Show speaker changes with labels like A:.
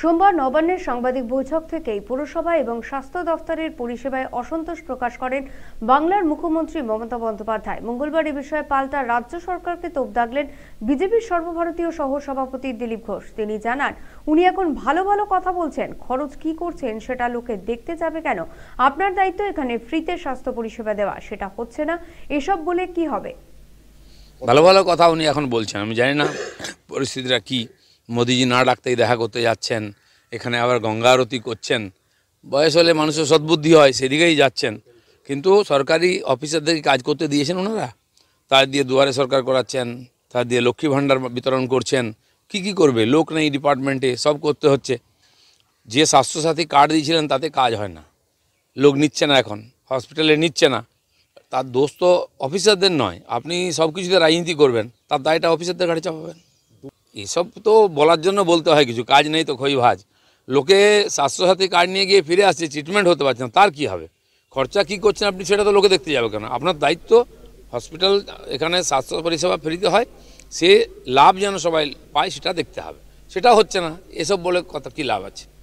A: সোমবার নবান্নের সাংবাদিক বৈঠক থেকেই পুরসভা এবং স্বাস্থ্য দফতরের পরিষেবায় অসন্তোষ প্রকাশ করেন বাংলার মুখ্যমন্ত্রী মমতা বন্দ্যোপাধ্যায় মঙ্গলবার এ বিষয়ে পাল্টা রাজ্য সরকারকে তোপ দাগলেন বিজেপির সর্বভারতীয় সহ সভাপতি দিলীপ ঘোষ তিনি জানান উনি এখন ভালো ভালো কথা বলছেন খরচ কি করছেন সেটা লোকে দেখতে যাবে কেন আপনার দায়িত্ব এখানে ফ্রিতে স্বাস্থ্য পরিষেবা দেওয়া সেটা হচ্ছে না এসব বলে কি হবে
B: ভালো ভালো কথা উনি এখন বলছেন আমি জানি না পরিস্থিতিটা কী মোদিজি না ডাকতেই দেখা করতে যাচ্ছেন এখানে আবার গঙ্গা আরতি করছেন বয়স হলে মানুষের সদ্বুদ্ধি হয় সেদিকেই যাচ্ছেন কিন্তু সরকারি অফিসারদেরকে কাজ করতে দিয়েছেন ওনারা তার দিয়ে দুয়ারে সরকার করাচ্ছেন তার দিয়ে লক্ষ্মী ভাণ্ডার বিতরণ করছেন কি কি করবে লোক নেই ডিপার্টমেন্টে সব করতে হচ্ছে যে স্বাস্থ্যসাথী কার্ড দিয়েছিলেন তাতে কাজ হয় না লোক নিচ্ছে না এখন হসপিটালে নিচ্ছে না তার দোষ তো অফিসারদের নয় আপনি সব কিছুতে রাজনীতি করবেন তার দায়টা অফিসারদের ঘাড়ে চাপাবেন এসব তো বলার জন্য বলতে হয় কিছু কাজ নেই তো খই ভাজ লোকে স্বাস্থ্যসাথী কার্ড নিয়ে গিয়ে ফিরে আসছে ট্রিটমেন্ট হতে পারছে না তার কি হবে খরচা কি করছেন আপনি সেটা তো লোকে দেখতে যাবে কেন আপনার দায়িত্ব হসপিটাল এখানে স্বাস্থ্য পরিষেবা ফ্রিতে হয় সে লাভ যেন সবাই পায় সেটা দেখতে হবে সেটা হচ্ছে না এসব বলে কথা কী লাভ আছে